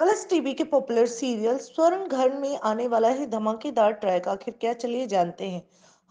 colours TV के popular serial Swarn Ghar में आने वाला है धमाकेदार ट्रैक आखिर क्या चलिए जानते हैं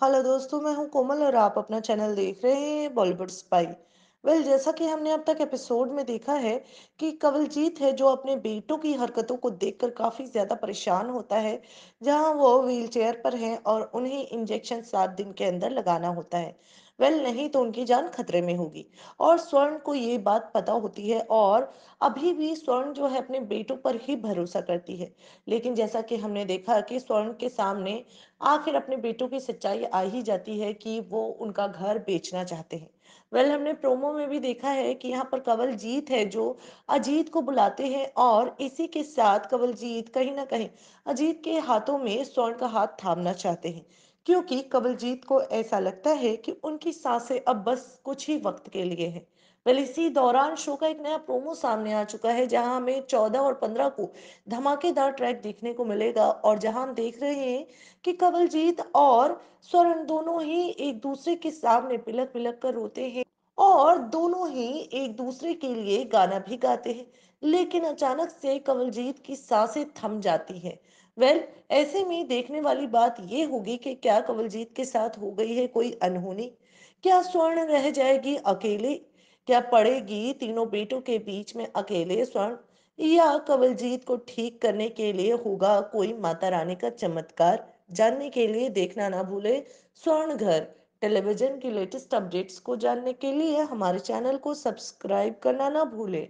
हेलो दोस्तों मैं हूं कोमल और आप अपना चैनल देख रहे हैं बॉलीवुड स्पाई वेल well, जैसा कि हमने अब तक एपिसोड में देखा है कि कवलजीत है जो अपने बेटों की हरकतों को देखकर काफ़ी ज़्यादा परेशान होता है जहां वो व्हीलचेयर पर हैं और उन्हें इंजेक्शन सात दिन के अंदर लगाना होता है वेल नहीं तो उनकी जान खतरे में होगी और स्वर्ण को ये बात पता होती है और अभी भी स्वर्ण जो है अपने बेटों पर ही भरोसा करती है लेकिन जैसा कि हमने देखा कि स्वर्ण के सामने आखिर अपने बेटों की सच्चाई आ ही जाती है कि वो उनका घर बेचना चाहते हैं वेल well, हमने प्रोमो में भी देखा है कि यहाँ पर जीत है जो अजीत को बुलाते हैं और इसी के साथ कवल जीत कहीं ना कहीं अजीत के हाथों में स्वर्ण का हाथ थामना चाहते हैं क्योंकि कवलजीत को ऐसा लगता है कि उनकी सांसें अब बस कुछ ही वक्त के लिए हैं वेल इसी दौरान शो का एक नया प्रोमो सामने आ चुका है जहां हमें 14 और 15 को धमाकेदार ट्रैक देखने को मिलेगा और जहां हम देख रहे हैं कि कवलजीत और स्वर्ण दोनों ही एक दूसरे के सामने पिलक पिलक कर रोते हैं और दोनों ही एक दूसरे के लिए गाना भी गाते हैं लेकिन अचानक से कवलजीत की सांसें थम जाती हैं वेल well, ऐसे में देखने वाली बात ये होगी कि क्या कवलजीत के साथ हो गई है कोई अनहोनी क्या स्वर्ण रह जाएगी अकेले क्या पड़ेगी तीनों बेटों के बीच में अकेले स्वर्ण या कवलजीत को ठीक करने के लिए होगा कोई माता रानी का चमत्कार जानने के लिए देखना ना भूले स्वर्ण घर टेलीविजन की लेटेस्ट अपडेट्स को जानने के लिए हमारे चैनल को सब्सक्राइब करना ना भूलें